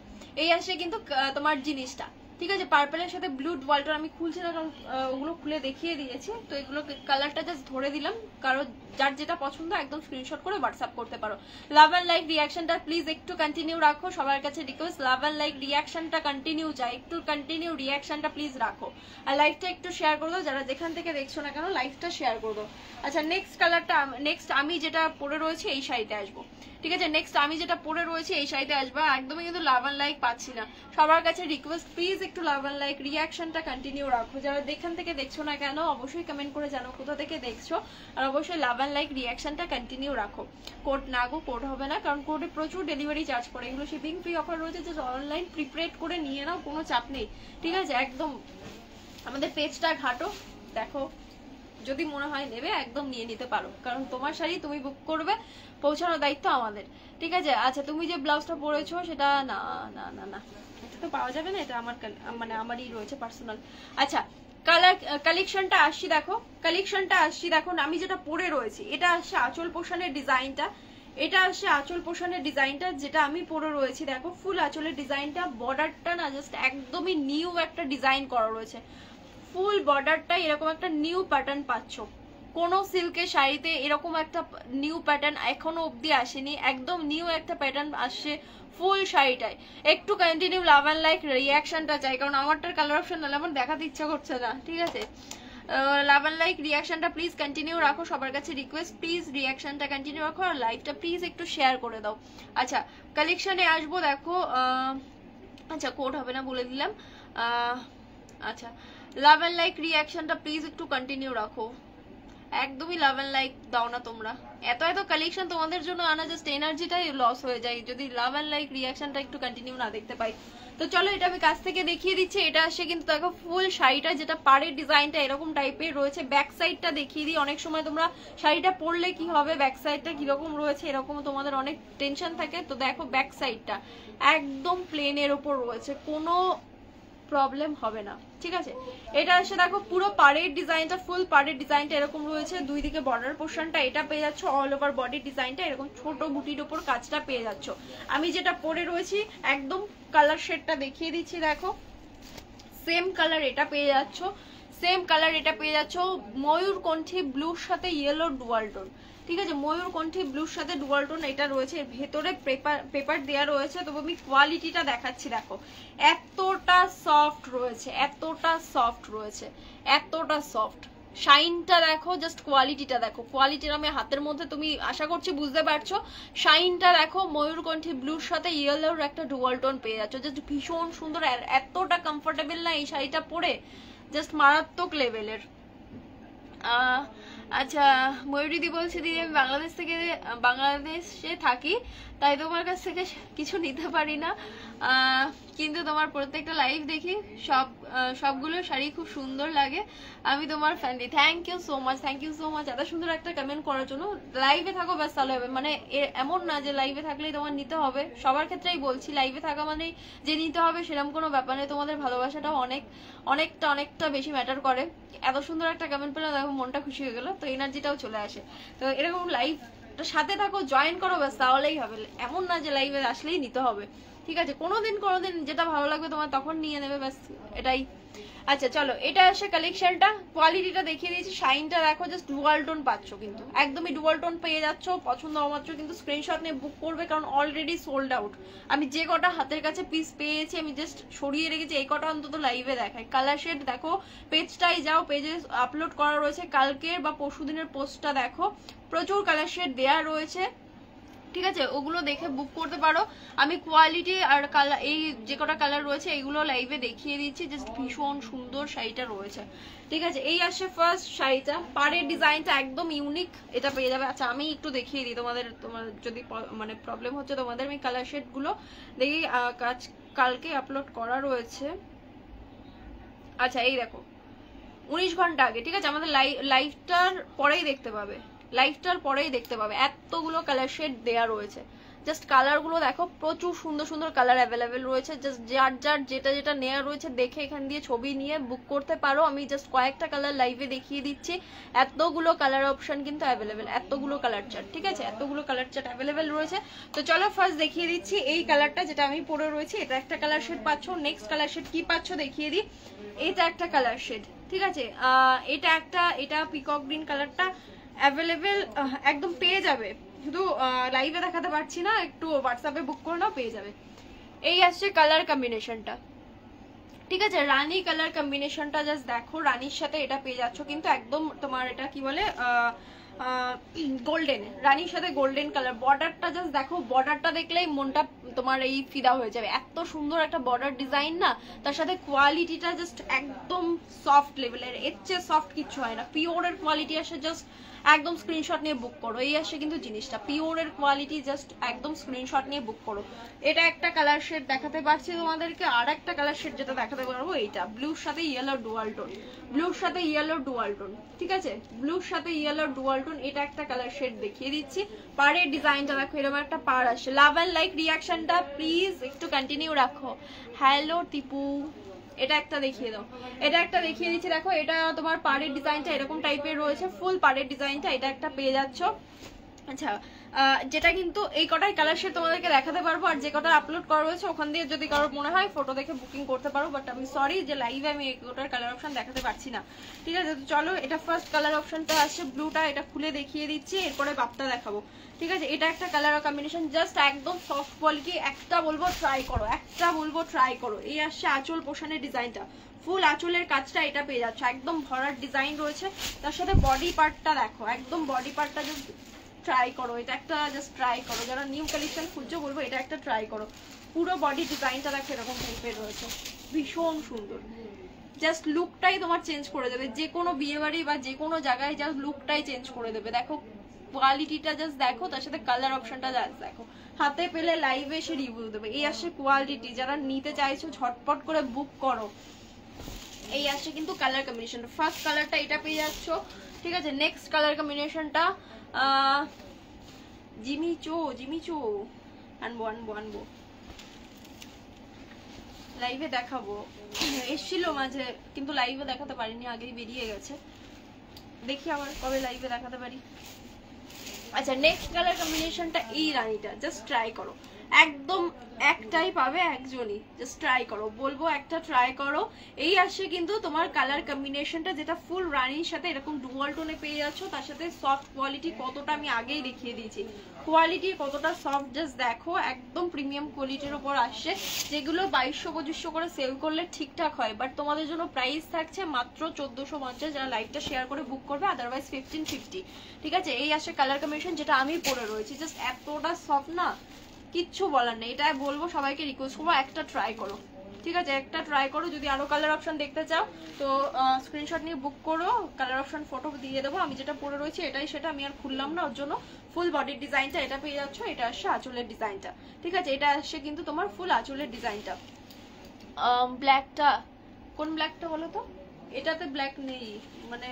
এই আসছে কিন্তু তোমার জিনিসটা ঠিক আছে পার্পেলের সাথে ব্লু ওয়ালটার আমি খুলছি না কারণ ওগুলো খুলে দেখিয়ে দিয়েছি তো এগুলোকে কালারটা জাস্ট ধরে দিলাম কারো যার যেটা পছন্দ একদম স্ক্রিনশট করে হোয়াটসঅ্যাপ করতে পারো লাভ অ্যান্ড লাইক রিয়াকশনটা প্লিজ একটু কন্টিনিউ রাখো সবার কাছে রিকোয়েস্ট লাভ অ্যান্ড লাইক রিয়াকশনটা কন্টিনিউ যায় একটু কন্টিনিউ রিয়াকশনটা প্লিজ রাখো আর লাইফটা একটু শেয়ার করে দাও যারা যেখান থেকে দেখছো না কেন লাইফটা শেয়ার করে আচ্ছা নেক্সট কালারটা নেক্সট আমি যেটা পরে রয়েছে এই শাড়িতে আসবো ঠিক আছে নেক্সট আমি যেটা পরে রয়েছে এই সাইডে আসবো একদমই কিন্তু লাভ অ্যান্ড লাইক পাচ্ছি না সবার কাছে রিকোয়েস্ট প্লিজ একটু লাভ অ্যান্ড লাইক রিয়াকশনটা কন্টিনিউ রাখো যারা দেখান থেকে দেখছো না কেন অবশ্যই কমেন্ট করে জানো কোথা থেকে দেখছো আর অবশ্যই লাভ অ্যান্ড লাইক রিয়াকশনটা কন্টিনিউ রাখো কোড না গো কোড হবে না কারণ কোডে প্রচুর ডেলিভারি চার্জ পড়ে এগুলো শিপিং ফ্রি অফার রয়েছে যে অনলাইন প্রিপেড করে নিয়ে নাও কোনো চাপ নেই ঠিক আছে একদম আমাদের পেজটা ঘাটো দেখো যদি মনে হয় নেবে একদম নিয়ে নিতে পারো কারণ তোমার শাড়ি তুমি বুক করবে পৌঁছানোর দায়িত্ব আমাদের ঠিক আছে আচ্ছা তুমি যে ব্লাউজটা পরেছো সেটা না না না না এটা তো পাওয়া যাবে না এটা আমার মানে আমারই রয়েছে পার্সোনাল আচ্ছা কালার কালেকশনটা আসছি দেখো কালেকশনটা আসছি দেখো আমি যেটা পরে রয়েছি এটা আসছে আঁচল পোষণের ডিজাইনটা এটা আসছে আঁচল পোষণের ডিজাইনটা যেটা আমি পরে রয়েছি দেখো ফুল আঁচলের ডিজাইনটা বর্ডারটা না জাস্ট একদমই নিউ একটা ডিজাইন করা রয়েছে ফুল বর্ডারটা এরকম একটা নিউ প্যাটার্ন পাচ্ছ কোনো সিল্কের শাড়িতে এরকম একটা নিউ প্যাটার্ন এখনো অবধি আসেনি একদম নিউ একটা প্যাটার্ন আসছে ফুল শাড়িটায় একটু কন্টিনিউ লাভ অ্যান্ড লাইক রিয়াকশনটা চাই কারণ আমারটার কালার অপশন নাহলে আমার দেখাতে ইচ্ছা করছে না ঠিক আছে লাভ অ্যান্ড লাইক রিয়াকশনটা প্লিজ কন্টিনিউ রাখো সবার কাছে রিকোয়েস্ট প্লিজ রিয়াকশনটা কন্টিনিউ রাখো আর লাইকটা প্লিজ একটু শেয়ার করে দাও আচ্ছা কালেকশানে আসবো দেখো আচ্ছা কোড হবে না বলে দিলাম আচ্ছা লাভ অ্যান্ড লাইক রিয়াকশনটা প্লিজ একটু কন্টিনিউ রাখো একদমই লাভ অ্যান্ড লাইক দাও না তোমরা এত এত কালেকশন তোমাদের জন্য আনা জাস্ট এনার্জিটাই লস হয়ে যায় যদি লাভ অ্যান্ড লাইক রিয়াকশনটা একটু কন্টিনিউ না দেখতে পাই তো চলো এটা আমি কাছ থেকে দেখিয়ে দিচ্ছি এটা আসে কিন্তু দেখো ফুল শাড়িটা যেটা পাড়ের ডিজাইনটা এরকম টাইপের রয়েছে ব্যাক সাইডটা দেখিয়ে দিই অনেক সময় তোমরা শাড়িটা পরলে কি হবে ব্যাক সাইডটা কিরকম রয়েছে এরকম তোমাদের অনেক টেনশন থাকে তো দেখো ব্যাক সাইডটা একদম প্লেনের ওপর রয়েছে কোনো প্রবলেম হবে না ঠিক আছে এটা এসে দেখো পুরো পাড়ের ডিজাইনটা ফুল পাড়ের ডিজাইনটা এরকম রয়েছে দুই দিকে বর্ডার পোর্শনটা এটা পেয়ে যাচ্ছ অল ওভার বডি ডিজাইনটা এরকম ছোট বুটির ওপর কাজটা পেয়ে যাচ্ছ আমি যেটা পরে রয়েছি একদম কালার শেডটা দেখিয়ে দিচ্ছি দেখো সেম কালার এটা পেয়ে যাচ্ছ সেম কালার এটা পেয়ে যাচ্ছ ময়ূরকণ্ঠী ব্লুর সাথে ইয়েলো ডুয়াল টোন ঠিক আছে ময়ূরকণ্ঠী ব্লুর সাথে ডুয়ালটোন এটা রয়েছে ভেতরে পেপার পেপার দেওয়া রয়েছে তবে আমি কোয়ালিটিটা দেখাচ্ছি দেখো এতটা সফট রয়েছে এতটা সফট রয়েছে এতটা সফট শাইনটা দেখো জাস্ট কোয়ালিটিটা দেখো কোয়ালিটির আমি হাতের মধ্যে তুমি আশা করছি বুঝতে পারছো শাইনটা দেখো ময়ূরকণ্ঠী ব্লুর সাথে ইয়েলোর একটা ডুয়াল টোন পেয়ে যাচ্ছ জাস্ট ভীষণ সুন্দর এতটা কমফোর্টেবল না এই শাড়িটা পরে জাস্ট মারাত্মক লেভেলের আহ আচ্ছা ময়ূরীদি বলছে দিদি আমি বাংলাদেশ থেকে বাংলাদেশে থাকি তাই তোমার কাছ থেকে কিছু নিতে পারি না কিন্তু তোমার প্রত্যেকটা লাইভ দেখি সব সবগুলো শাড়ি খুব সুন্দর লাগে আমি তোমার ফ্যান্ডি thank you so much thank you so much এত সুন্দর একটা কমেন্ট করার জন্য লাইভে থাকো ব্যাস তাহলে হবে মানে এমন না যে লাইভে থাকলেই তোমার নিতে হবে সবার ক্ষেত্রেই বলছি লাইভে থাকা মানে যে নিতে হবে সেরকম কোনো ব্যাপার নেই তোমাদের ভালোবাসাটাও অনেক অনেকটা অনেকটা বেশি ম্যাটার করে এত সুন্দর একটা কমেন্ট পেলে দেখো মনটা খুশি হয়ে গেলো তো এনার্জিটাও চলে আসে তো এরকম লাইভ তো সাথে থাকো জয়েন করো ব্যাস তাহলেই হবে এমন না যে লাইভে আসলেই নিতে হবে ঠিক আছে কোনো দিন কোনো দিন যেটা ভালো লাগবে তোমার তখন নিয়ে নেবে ব্যাস এটাই আচ্ছা চলো এটা আসে কালেকশনটা কোয়ালিটিটা দেখিয়ে দিয়েছি শাইনটা দেখো জাস্ট ডুয়াল টোন পাচ্ছ কিন্তু একদমই ডুয়াল টোন পেয়ে যাচ্ছ পছন্দ মাত্র কিন্তু স্ক্রিনশট নিয়ে বুক করবে কারণ অলরেডি সোল্ড আউট আমি যে কটা হাতের কাছে পিস পেয়েছি আমি জাস্ট সরিয়ে রেখেছি এই কটা অন্তত লাইভে দেখাই কালার শেড দেখো পেজটাই যাও পেজে আপলোড করা রয়েছে কালকের বা পরশুদিনের পোস্টটা দেখো প্রচুর কালার শেড দেওয়া রয়েছে ঠিক আছে ওগুলো দেখে বুক করতে পারো আমি কোয়ালিটি আর কালার এই যে কটা কালার রয়েছে এইগুলো লাইভে দেখিয়ে দিচ্ছি যে ভীষণ সুন্দর শাড়িটা রয়েছে ঠিক আছে এই আসছে ফার্স্ট শাড়িটা পাড়ের ডিজাইনটা একদম ইউনিক এটা পেয়ে যাবে আচ্ছা আমি একটু দেখিয়ে দিই তোমাদের তোমার যদি মানে প্রবলেম হচ্ছে তোমাদের আমি কালার শেডগুলো দেখি কাজ কালকে আপলোড করা রয়েছে আচ্ছা এই দেখো উনিশ ঘন্টা আগে ঠিক আছে আমাদের লাইভটার পরেই দেখতে পাবে লাইটটার পরেই দেখতে পাবে এতগুলো কালার শেড দেয়া রয়েছে জাস্ট কালারগুলো দেখো প্রচুর সুন্দর সুন্দর কালার অ্যাভেলেবেল রয়েছে জাস্ট যার যার যেটা যেটা নেওয়া রয়েছে দেখে এখান দিয়ে ছবি নিয়ে বুক করতে পারো আমি জাস্ট কয়েকটা কালার লাইভে দেখিয়ে দিচ্ছি এতগুলো কালার অপশন কিন্তু অ্যাভেলেবেল এতগুলো কালার চার্ট ঠিক আছে এতগুলো কালার চার্ট অ্যাভেলেবেল রয়েছে তো চলো ফার্স্ট দেখিয়ে দিচ্ছি এই কালারটা যেটা আমি পরে রয়েছি এটা একটা কালার শেড পাচ্ছ নেক্সট কালার শেড কি পাচ্ছ দেখিয়ে দিই এটা একটা কালার শেড ঠিক আছে এটা একটা এটা পিকক গ্রিন কালারটা অ্যাভেলেবেল একদম পেয়ে যাবে শুধু লাইভে দেখাতে পারছি না একটু হোয়াটসঅ্যাপে বুক করে নাও পেয়ে যাবে এই আসছে কালার কম্বিনেশনটা ঠিক আছে রানী কালার কম্বিনেশনটা জাস্ট দেখো রানির সাথে এটা পেয়ে যাচ্ছ কিন্তু একদম তোমার এটা কি বলে গোল্ডেন রানির সাথে গোল্ডেন কালার বর্ডারটা জাস্ট দেখো বর্ডারটা দেখলেই মনটা তোমার এই ফিদা হয়ে যাবে এত সুন্দর একটা বর্ডার ডিজাইন না তার সাথে কোয়ালিটিটা জাস্ট একদম সফট লেভেলের এর চেয়ে সফট কিছু হয় না পিওরের কোয়ালিটি আসে জাস্ট একদম স্ক্রিনশট নিয়ে বুক করো এই আসে কিন্তু জিনিসটা পিওরের কোয়ালিটি জাস্ট একদম স্ক্রিনশট নিয়ে বুক করো এটা একটা কালার শেড দেখাতে পারছি তোমাদেরকে আর একটা কালার শেড যেটা দেখাতে পারবো এইটা ব্লুর সাথে ইয়েলো ডুয়াল টোন ব্লুর সাথে ইয়েলো ডুয়াল টোন ঠিক আছে ব্লুর সাথে ইয়েলো ডুয়াল টোন এটা একটা কালার শেড দেখিয়ে দিচ্ছি পাড়ের ডিজাইনটা দেখো এরকম একটা পাড় আসে লাভ অ্যান্ড লাইক রিয়াকশনটা প্লিজ একটু কন্টিনিউ রাখো হ্যালো টিপু এটা একটা দেখিয়ে দাও এটা একটা দেখিয়ে দিচ্ছি দেখো এটা তোমার পাড়ের ডিজাইনটা এরকম টাইপের রয়েছে ফুল পাড়ের ডিজাইনটা এটা একটা পেয়ে যাচ্ছ আচ্ছা যেটা কিন্তু এই কটাই কালার সে তোমাদেরকে দেখাতে পারবো আর যে কটা আপলোড করা রয়েছে ওখান দিয়ে যদি কারোর মনে হয় ফটো দেখে বুকিং করতে পারো বাট আমি সরি যে লাইভে আমি এই কটার কালার অপশান দেখাতে পারছি না ঠিক আছে তো চলো এটা ফার্স্ট কালার অপশানটা আসছে ব্লুটা এটা খুলে দেখিয়ে দিচ্ছি এরপরে বাপটা দেখাবো ঠিক আছে এটা একটা কালার কম্বিনেশন জাস্ট একদম সফট কোয়ালিটি একটা বলবো ট্রাই করো একটা বলবো ট্রাই করো এই আসছে আঁচল পোষণের ডিজাইনটা ফুল আঁচলের কাজটা এটা পেয়ে যাচ্ছে একদম ভরার ডিজাইন রয়েছে তার সাথে বডি পার্টটা দেখো একদম বডি পার্টটা ট্রাই করো এটা একটা জাস্ট ট্রাই করো যারা নিউ কালেকশন খুঁজছো বলবো এটা একটা ট্রাই করো পুরো বডি ডিজাইনটা দেখো এরকম টাইপের রয়েছে ভীষণ সুন্দর জাস্ট লুকটাই তোমার চেঞ্জ করে দেবে যে কোনো বিয়েবাড়ি বা যে কোনো জায়গায় জাস্ট লুকটাই চেঞ্জ করে দেবে দেখো কোয়ালিটিটা জাস্ট দেখো তার সাথে কালার অপশনটা জাস্ট দেখো হাতে পেলে লাইভে এসে রিভিউ দেবে এই আসছে কোয়ালিটি যারা নিতে চাইছো ঝটপট করে বুক করো এই আসছে কিন্তু কালার কম্বিনেশন ফার্স্ট কালারটা এটা পেয়ে যাচ্ছ ঠিক আছে নেক্সট কালার কম্বিনেশনটা জিমি চো জিমি চো আনবো আনবো আনবো লাইভে দেখাবো এসছিল মাঝে কিন্তু লাইভে দেখাতে পারিনি আগেই বেরিয়ে গেছে দেখি আবার কবে লাইভে দেখাতে পারি আচ্ছা নেক্সট কালার কম্বিনেশনটা এই রানিটা জাস্ট ট্রাই করো একদম একটাই পাবে একজনই জাস্ট ট্রাই করো বলবো একটা ট্রাই করো এই আসে কিন্তু তোমার কালার কম্বিনেশনটা যেটা ফুল রানির সাথে এরকম ডুয়াল টোনে পেয়ে যাচ্ছ তার সাথে সফট কোয়ালিটি কতটা আমি আগেই দেখিয়ে দিয়েছি কোয়ালিটি কতটা সফট জাস্ট দেখো একদম প্রিমিয়াম কোয়ালিটির ওপর আসছে যেগুলো বাইশশো পঁচিশশো করে সেল করলে ঠিকঠাক হয় বাট তোমাদের জন্য প্রাইস থাকছে মাত্র চোদ্দোশো পঞ্চাশ যারা লাইভটা শেয়ার করে বুক করবে আদারওয়াইজ ফিফটিন ফিফটি ঠিক আছে এই আসে কালার কম্বিনেশন যেটা আমি পরে রয়েছি জাস্ট এতটা সফট না কিচ্ছু বলার নেই এটা বলবো সবাইকে রিকোয়েস্ট করবো একটা ট্রাই করো ঠিক আছে একটা ট্রাই করো যদি আরও কালার অপশন দেখতে চাও তো স্ক্রিনশট নিয়ে বুক করো কালার অপশন ফটো দিয়ে দেবো আমি যেটা পরে রয়েছি এটাই সেটা আমি আর খুললাম না ওর জন্য ফুল বডির ডিজাইনটা এটা পেয়ে যাচ্ছ এটা আসছে আঁচলের ডিজাইনটা ঠিক আছে এটা আসছে কিন্তু তোমার ফুল আঁচলের ডিজাইনটা ব্ল্যাকটা কোন ব্ল্যাকটা বলো তো এটাতে ব্ল্যাক নেই মানে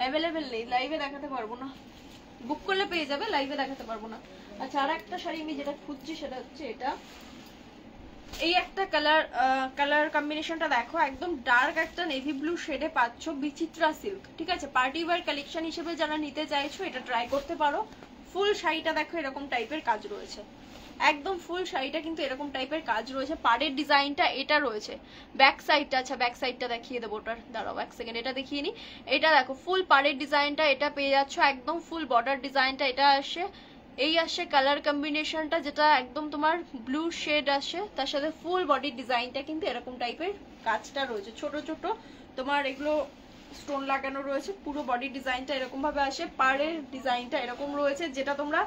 অ্যাভেলেবেল নেই লাইভে দেখাতে পারবো না বুক করলে পেয়ে যাবে লাইভে দেখাতে পারবো না আচ্ছা আর একটা শাড়ি আমি যেটা খুঁজছি সেটা হচ্ছে এটা এই একটা কালার কালার কম্বিনেশনটা দেখো একদম ডার্ক একটা নেভি ব্লু শেডে পাচ্ছ বিচিত্রা সিল্ক ঠিক আছে পার্টি ওয়ার কালেকশন হিসেবে যারা নিতে চাইছো এটা ট্রাই করতে পারো ফুল শাড়িটা দেখো এরকম টাইপের কাজ রয়েছে একদম ফুল শাড়িটা কিন্তু এরকম টাইপের কাজ রয়েছে পাড়ের ডিজাইনটা এটা রয়েছে ব্যাক সাইডটা আচ্ছা ব্যাক সাইডটা দেখিয়ে দেবো ওটার দাঁড়াও এক সেকেন্ড এটা দেখিয়ে নি এটা দেখো ফুল পাড়ের ডিজাইনটা এটা পেয়ে যাচ্ছ একদম ফুল বর্ডার ডিজাইনটা এটা আসে এই আসে কালার কম্বিনেশনটা যেটা একদম তোমার ব্লু শেড আসে তার সাথে ফুল বডির ডিজাইনটা কিন্তু এরকম টাইপের কাজটা রয়েছে ছোট ছোট তোমার এগুলো স্টোন লাগানো রয়েছে পুরো বডি ডিজাইনটা এরকমভাবে আসে পাড়ের ডিজাইনটা এরকম রয়েছে যেটা তোমরা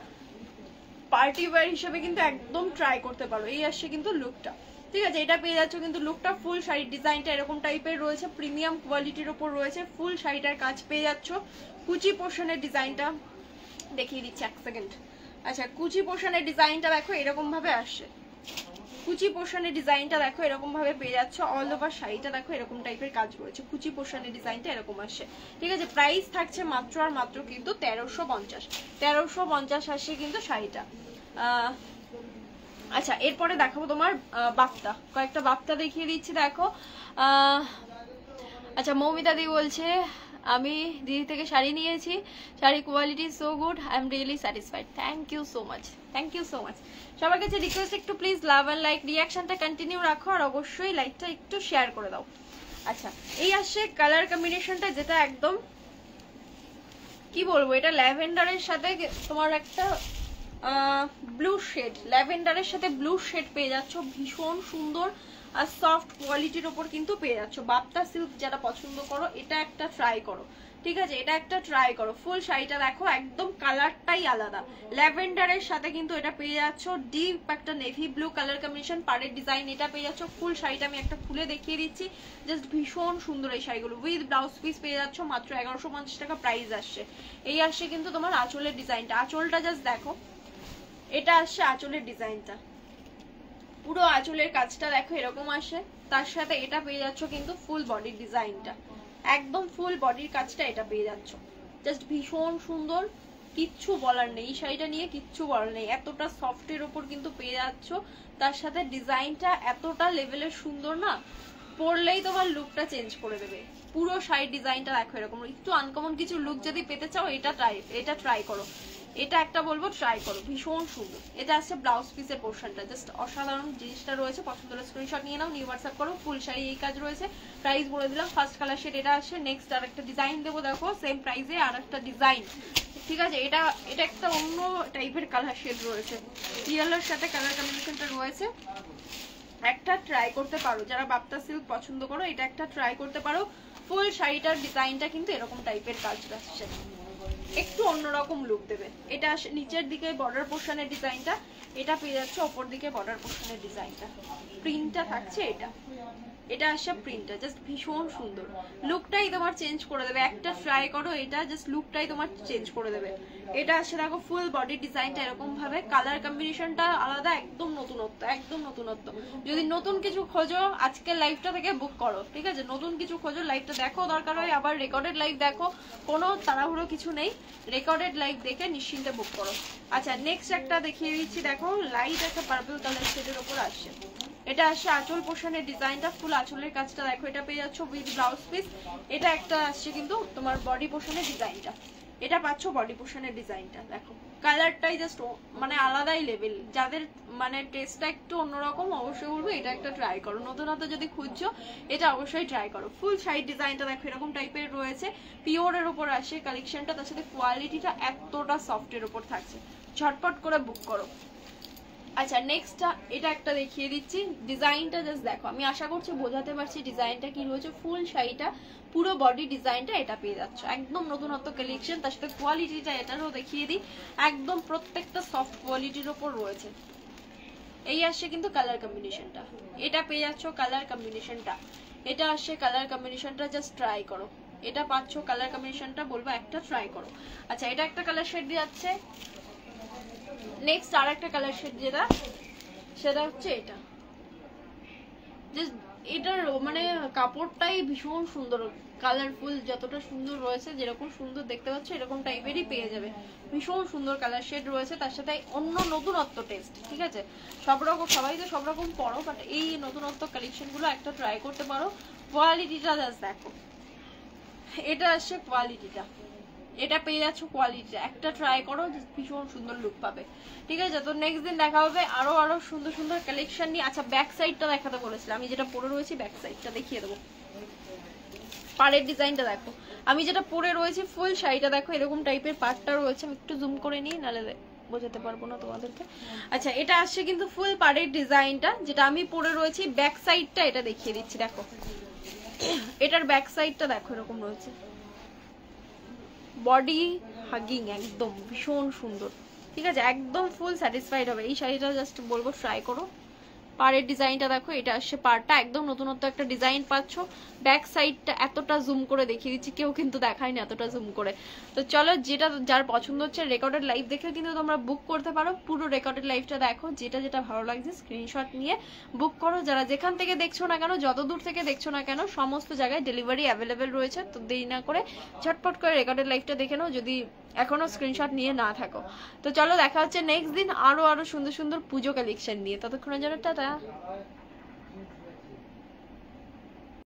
পার্টি ওয়্যার হিসেবে কিন্তু একদম ট্রাই করতে পারো এই আসছে কিন্তু লুকটা ঠিক আছে এটা পেয়ে যাচ্ছ কিন্তু লুকটা ফুল শাড়ির ডিজাইনটা এরকম টাইপের রয়েছে প্রিমিয়াম কোয়ালিটির ওপর রয়েছে ফুল শাড়িটার কাজ পেয়ে যাচ্ছ কুচি পোর্শনের ডিজাইনটা দেখিয়ে দিচ্ছি এক সেকেন্ড আচ্ছা কুচি পোর্শনের ডিজাইনটা দেখো এরকম ভাবে আসছে কুচি পোর্শনের ডিজাইনটা দেখো এরকম ভাবে পেয়ে যাচ্ছে অল ওভার শাড়িটা দেখো এরকম টাইপের কাজ করেছে কুচি পোর্শনের ডিজাইনটা এরকম আসছে ঠিক আছে প্রাইস থাকছে মাত্র আর মাত্র কিন্তু তেরোশো পঞ্চাশ তেরোশো পঞ্চাশ আসছে কিন্তু শাড়িটা আচ্ছা এরপরে দেখাবো তোমার বাপ্তা কয়েকটা বাপ্তা দেখিয়ে দিচ্ছি দেখো আচ্ছা মৌমিতাদি বলছে আমি দিদি থেকে শাড়ি নিয়েছি sari quality so good I am really satisfied thank you so much thank you so much সবার কাছে রিকোয়েস্ট একটু প্লিজ লাভ অ্যান্ড লাইক রিয়াকশনটা কন্টিনিউ রাখো আর অবশ্যই লাইকটা একটু শেয়ার করে দাও আচ্ছা এই আসছে কালার কম্বিনেশনটা যেটা একদম কি বলবো এটা ল্যাভেন্ডারের সাথে তোমার একটা ব্লু শেড ল্যাভেন্ডারের সাথে ব্লু শেড পেয়ে যাচ্ছ ভীষণ সুন্দর আর সফট কোয়ালিটির ওপর কিন্তু পেয়ে যাচ্ছ বাপ্তা সিল্ক যারা পছন্দ করো এটা একটা ট্রাই করো ঠিক আছে এটা একটা ট্রাই করো ফুল শাড়িটা দেখো একদম কালারটাই আলাদা ল্যাভেন্ডারের সাথে কিন্তু এটা পেয়ে যাচ্ছ ডিপ একটা নেভি ব্লু কালার কম্বিনেশন পাড়ের ডিজাইন এটা পেয়ে যাচ্ছ ফুল শাড়িটা আমি একটা খুলে দেখিয়ে দিচ্ছি জাস্ট ভীষণ সুন্দর এই শাড়িগুলো উইথ ব্লাউজ পিস পেয়ে যাচ্ছ মাত্র এগারোশো পঞ্চাশ টাকা প্রাইস আসছে এই আসছে কিন্তু তোমার আঁচলের ডিজাইনটা আঁচলটা জাস্ট দেখো এটা আসছে আঁচলের ডিজাইনটা পুরো আঁচলের কাজটা দেখো এরকম আসে তার সাথে এটা পেয়ে যাচ্ছ কিন্তু ফুল বডির ডিজাইনটা একদম ফুল বডির কাজটা এটা পেয়ে যাচ্ছ জাস্ট ভীষণ সুন্দর কিচ্ছু বলার নেই এই শাড়িটা নিয়ে কিচ্ছু বলার নেই এতটা সফটের ওপর কিন্তু পেয়ে যাচ্ছ তার সাথে ডিজাইনটা এতটা লেভেলের সুন্দর না পরলেই তোমার লুকটা চেঞ্জ করে দেবে পুরো শাড়ির ডিজাইনটা দেখো এরকম একটু আনকমন কিছু লুক যদি পেতে চাও এটা ট্রাই এটা ট্রাই করো এটা একটা বলবো ট্রাই করো ভীষণ সুন্দর এটা আসছে ব্লাউজ পিসের পোর্শনটা জাস্ট অসাধারণ জিনিসটা রয়েছে পছন্দ হলে স্ক্রিনশট নিয়ে নাও নিউ হোয়াটসঅ্যাপ করো ফুল শাড়ি এই কাজ রয়েছে প্রাইস বলে দিলাম ফার্স্ট কালার শেড এটা আসছে নেক্সট আর একটা ডিজাইন দেবো দেখো সেম প্রাইসে আর একটা ডিজাইন ঠিক আছে এটা এটা একটা অন্য টাইপের কালার শেড রয়েছে ইয়েলোর সাথে কালার কম্বিনেশনটা রয়েছে একটা ট্রাই করতে পারো যারা বাপ্তা সিল্ক পছন্দ করো এটা একটা ট্রাই করতে পারো ফুল শাড়িটার ডিজাইনটা কিন্তু এরকম টাইপের কাজ আসছে একটু অন্যরকম লুক দেবে এটা নিচের দিকে বর্ডার পোর্শনের ডিজাইনটা এটা পেয়ে যাচ্ছে ওপর দিকে বর্ডার পোর্শনের ডিজাইনটা প্রিন্টটা থাকছে এটা এটা আসছে প্রিন্টটা জাস্ট ভীষণ সুন্দর লুকটাই তোমার চেঞ্জ করে দেবে একটা ফ্রাই করো এটা জাস্ট লুকটাই তোমার চেঞ্জ করে দেবে এটা আসছে দেখো ফুল বডি ডিজাইনটা এরকম ভাবে কালার কম্বিনেশনটা আলাদা একদম নতুনত্ব একদম নতুনত্ব যদি নতুন কিছু খোঁজো আজকের লাইভটা থেকে বুক করো ঠিক আছে নতুন কিছু খোঁজো লাইভটা দেখো দরকার হয় আবার রেকর্ডেড লাইভ দেখো কোনো তাড়াহুড়ো কিছু নেই রেকর্ডেড লাইভ দেখে নিশ্চিন্তে বুক করো আচ্ছা নেক্সট একটা দেখিয়ে দিচ্ছি দেখো লাইট একটা পার্পল কালার শেডের ওপর আসছে এটা আসছে আঁচল পোষণের ডিজাইনটা ফুল আঁচলের কাজটা দেখো এটা পেয়ে যাচ্ছ উইথ ব্লাউজ পিস এটা একটা আসছে কিন্তু তোমার বডি পোষণের ডিজাইনটা এটা পাচ্ছ বডি পোষণের ডিজাইনটা দেখো কালারটাই জাস্ট মানে আলাদাই লেভেল যাদের মানে টেস্টটা একটু অন্যরকম অবশ্যই বলবো এটা একটা ট্রাই করো নতুনত্ব যদি খুঁজছো এটা অবশ্যই ট্রাই করো ফুল সাইড ডিজাইনটা দেখো এরকম টাইপের রয়েছে পিওরের ওপর আসে কালেকশনটা তার সাথে কোয়ালিটিটা এতটা সফটের ওপর থাকছে ঝটপট করে বুক করো আচ্ছা নেক্সটটা এটা একটা দেখিয়ে দিচ্ছি ডিজাইনটা জাস্ট দেখো আমি আশা করছি বোঝাতে পারছি ডিজাইনটা কি রয়েছে ফুল শাড়িটা পুরো বডি ডিজাইনটা এটা পেয়ে যাচ্ছে একদম নতুনত্ব কালেকশন তার সাথে কোয়ালিটিটা এটারও দেখিয়ে দিই একদম প্রত্যেকটা সফট কোয়ালিটির ওপর রয়েছে এই আসছে কিন্তু কালার কম্বিনেশনটা এটা পেয়ে যাচ্ছ কালার কম্বিনেশনটা এটা আসছে কালার কম্বিনেশনটা জাস্ট ট্রাই করো এটা পাচ্ছ কালার কম্বিনেশনটা বলবো একটা ট্রাই করো আচ্ছা এটা একটা কালার শেড দিয়ে যাচ্ছে নেক্সট আর একটা কালার শেড যেটা সেটা হচ্ছে এটা জাস্ট এটার মানে কাপড়টাই ভীষণ সুন্দর কালারফুল যতটা সুন্দর রয়েছে যেরকম সুন্দর দেখতে পাচ্ছ এরকম টাইপেরই পেয়ে যাবে ভীষণ সুন্দর কালার শেড রয়েছে তার সাথে অন্য নতুনত্ব টেস্ট ঠিক আছে সব রকম সবাই তো সব রকম পরো বাট এই নতুনত্ব কালেকশনগুলো একটা ট্রাই করতে পারো কোয়ালিটিটা জাস্ট দেখো এটা আসছে কোয়ালিটিটা এটা পেয়ে যাচ্ছ কোয়ালিটি একটা ট্রাই করো ভীষণ সুন্দর লুক পাবে ঠিক আছে তো নেক্সট দিন দেখা হবে আরও আরও সুন্দর সুন্দর কালেকশন নিয়ে আচ্ছা ব্যাক সাইডটা দেখাতে বলেছিলাম আমি যেটা পরে রয়েছি ব্যাক সাইডটা দেখিয়ে দেবো পাড়ের ডিজাইনটা দেখো আমি যেটা পরে রয়েছি ফুল শাড়িটা দেখো এরকম টাইপের পাটটা রয়েছে আমি একটু জুম করে নিই নাহলে বোঝাতে পারবো না তোমাদেরকে আচ্ছা এটা আসছে কিন্তু ফুল পাড়ের ডিজাইনটা যেটা আমি পরে রয়েছি ব্যাক সাইডটা এটা দেখিয়ে দিচ্ছি দেখো এটার ব্যাক সাইডটা দেখো এরকম রয়েছে বডি হাগিং একদম ভীষণ সুন্দর ঠিক আছে একদম ফুল স্যাটিসফাইড হবে এই শাড়িটা জাস্ট বলবো ট্রাই করো পাড়ের ডিজাইনটা দেখো এটা আসছে পাড়টা একদম নতুনত্ব একটা ডিজাইন পাচ্ছ ব্যাক সাইডটা এতটা জুম করে দেখিয়ে দিচ্ছি কেউ কিন্তু দেখায় না এতটা জুম করে তো চলো যেটা যার পছন্দ হচ্ছে রেকর্ডেড লাইভ দেখে কিন্তু তোমরা বুক করতে পারো পুরো রেকর্ডেড লাইভটা দেখো যেটা যেটা ভালো লাগছে স্ক্রিনশট নিয়ে বুক করো যারা যেখান থেকে দেখছো না কেন যত দূর থেকে দেখছো না কেন সমস্ত জায়গায় ডেলিভারি অ্যাভেলেবেল রয়েছে তো দেরি না করে ঝটপট করে রেকর্ডেড লাইভটা দেখে নাও যদি এখনও স্ক্রিনশট নিয়ে না থাকো তো চলো দেখা হচ্ছে নেক্সট দিন আরও আরও সুন্দর সুন্দর পুজো কালেকশন নিয়ে ততক্ষণের জন্য টাটা